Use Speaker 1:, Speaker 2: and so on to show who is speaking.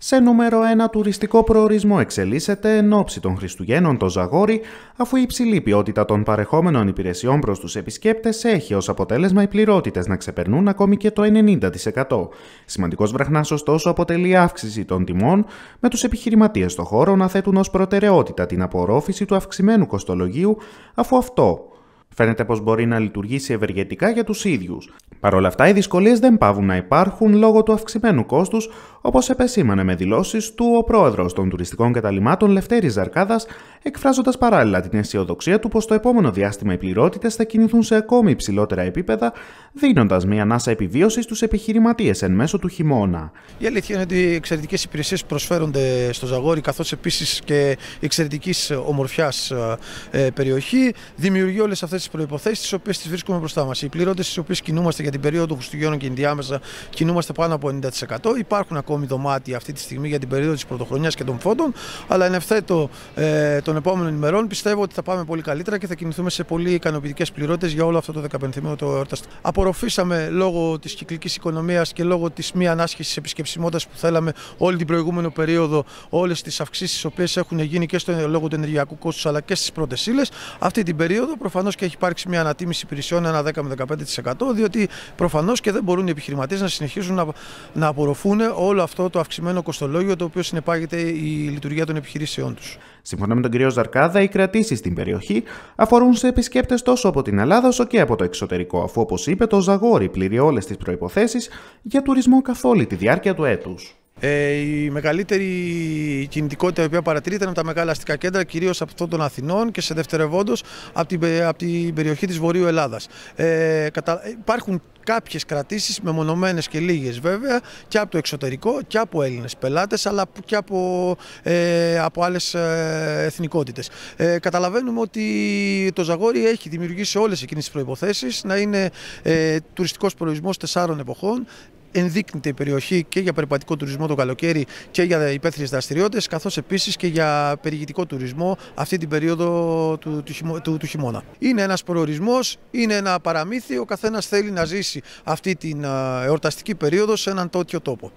Speaker 1: σε νούμερο ένα τουριστικό προορισμό εξελίσσεται εν ώψη των Χριστουγέννων το Ζαγόρι, αφού η υψηλή ποιότητα των παρεχόμενων υπηρεσιών προς τους επισκέπτες έχει ως αποτέλεσμα οι πληρότητες να ξεπερνούν ακόμη και το 90%. Σημαντικός βραχνάς, ωστόσο, αποτελεί αύξηση των τιμών, με τους επιχειρηματίες στον χώρο να θέτουν ως προτεραιότητα την απορρόφηση του αυξημένου κοστολογίου, αφού αυτό Φαίνεται πως μπορεί να λειτουργήσει ευεργετικά για τους ίδιους. Παρ' όλα αυτά, οι δυσκολίες δεν πάβουν να υπάρχουν λόγω του αυξημένου κόστους, όπως επεσήμανε με δηλώσεις του ο πρόεδρος των τουριστικών καταλημάτων Λευτέρης Ζαρκάδας, εκφράζοντας παράλληλα την αισιοδοξία του πως το επόμενο διάστημα οι πληρότητες θα κινηθούν σε ακόμη υψηλότερα επίπεδα, δίνοντας μια ανάσα επιβίωσης στους επιχειρηματίες εν μέσω του χειμώνα.
Speaker 2: Η αλήθεια είναι ότι οι εξαιρετικές υπηρεσίες προσφέρονται στο Ζαγόρι, καθώς επίσης και εξαιρετικής ομορφιάς ε, ε, περιοχή, δημιουργεί όλες αυτές τις προποθέσει τις οποίες τις βρίσκουμε μπροστά μας. Οι πληρότητε, τι οποίες κινούμαστε για την περίοδο Χριστουγέννων και ενδιάμεσα, κινούμαστε πάνω από 90%. Υπάρχουν ακόμη δωμάτια αυτή τη στιγμή για την περίοδο της πρωτοχρονιάς και των φόντων. Αλλά εν ευθέτω ε, των επόμενων ημερών πιστεύω ότι θα πάμε πολύ καλύτερα και θα κινηθούμε σε πολύ ικανοποιητικές πληρότητες για όλο αυτό το 15ο το εορταστικό. Απορροφήσαμε λόγω της κυκλικής οικονομίας και λόγω της μη ανάσχεσης επισκεψιμότητας που θέλαμε όλη την προηγούμενη περίοδο, όλες τις αυξήσεις οι οποίες έχουν γίνει και στο λόγο του ενεργειακού κόστους αλλά και στις πρώτες ύλες. Αυτή την περίοδο προφανώς και έχει υπάρξει μια ανατίμηση υπηρεσιών ένα 10 με 15%, διότι προφανώς και δεν μπορούν οι επιχειρηματίες να συνεχίσουν να, να απορροφούν όλο όλο αυτό το αυξημένο κοστολόγιο το οποίο συνεπάγεται η λειτουργία των επιχειρήσεών τους.
Speaker 1: Σύμφωνα με τον κυρίο Ζαρκάδα, οι κρατήσεις στην περιοχή αφορούν σε επισκέπτες τόσο από την Ελλάδα όσο και από το εξωτερικό, αφού όπως είπε το Ζαγόρι πληρεί όλες τις προποθέσει για τουρισμό καθ' όλη τη διάρκεια του έτους. Ε,
Speaker 2: η μεγαλύτερη κινητικότητα η οποία παρατηρείται είναι από τα μεγάλα αστικά κέντρα, κυρίως από αυτό των Αθηνών και σε δευτερευόντως από, από την, περιοχή της Βορείου Ελλάδας. Ε, ε, Υπάρχουν κάποιες κρατήσεις, μεμονωμένες και λίγες βέβαια, και από το εξωτερικό και από Έλληνες πελάτες, αλλά και από, ε, από άλλες εθνικότητες. Ε, καταλαβαίνουμε ότι το Ζαγόρι έχει δημιουργήσει όλες εκείνες τις προποθέσει να είναι ε, τουριστικός προορισμός τεσσάρων εποχών, ενδείκνυται η περιοχή και για περιπατικό τουρισμό το καλοκαίρι και για υπαίθριες δραστηριότητες καθώς επίσης και για περιηγητικό τουρισμό αυτή την περίοδο του, του, του, του χειμώνα. Είναι ένας προορισμός, είναι ένα παραμύθι, ο καθένας θέλει να ζήσει αυτή την ε, εορταστική περίοδο σε έναν τότιο τόπο.